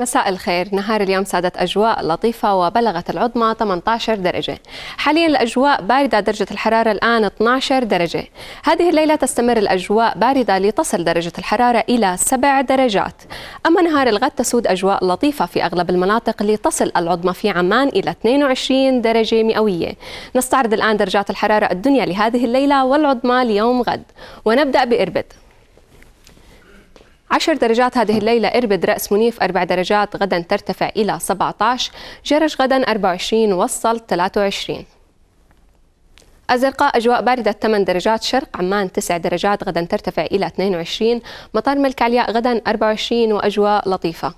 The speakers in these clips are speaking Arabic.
مساء الخير نهار اليوم سادت أجواء لطيفة وبلغت العظمى 18 درجة حاليا الأجواء باردة درجة الحرارة الآن 12 درجة هذه الليلة تستمر الأجواء باردة لتصل درجة الحرارة إلى 7 درجات أما نهار الغد تسود أجواء لطيفة في أغلب المناطق لتصل العظمى في عمان إلى 22 درجة مئوية نستعرض الآن درجات الحرارة الدنيا لهذه الليلة والعظمى ليوم غد ونبدأ بإربد 10 درجات هذه الليلة إربد رأس منيف 4 درجات غدا ترتفع إلى 17 جرش غدا 24 وصل 23 الزرقاء أجواء باردة 8 درجات شرق عمان 9 درجات غدا ترتفع إلى 22 مطار ملك علياء غدا 24 وأجواء لطيفة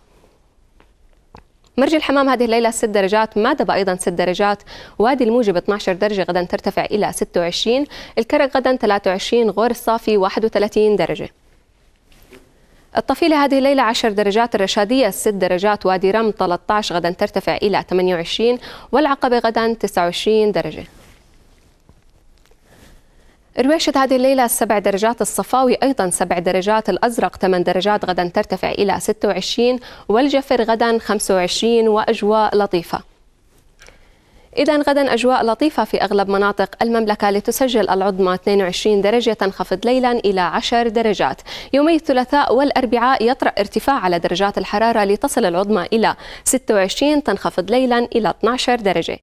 مرج الحمام هذه الليلة 6 درجات مادبة أيضا 6 درجات وادي الموجب 12 درجة غدا ترتفع إلى 26 الكرك غدا 23 غور الصافي 31 درجة الطفيلة هذه الليلة 10 درجات الرشادية 6 درجات وادي رم 13 غدا ترتفع إلى 28 والعقبة غدا 29 درجة رويشة هذه الليلة 7 درجات الصفاوي أيضا 7 درجات الأزرق 8 درجات غدا ترتفع إلى 26 والجفر غدا 25 وأجواء لطيفة إذا غدا أجواء لطيفة في أغلب مناطق المملكة لتسجل العظمى 22 درجة تنخفض ليلا إلى 10 درجات يومي الثلاثاء والأربعاء يطرأ ارتفاع على درجات الحرارة لتصل العظمى إلى 26 تنخفض ليلا إلى 12 درجة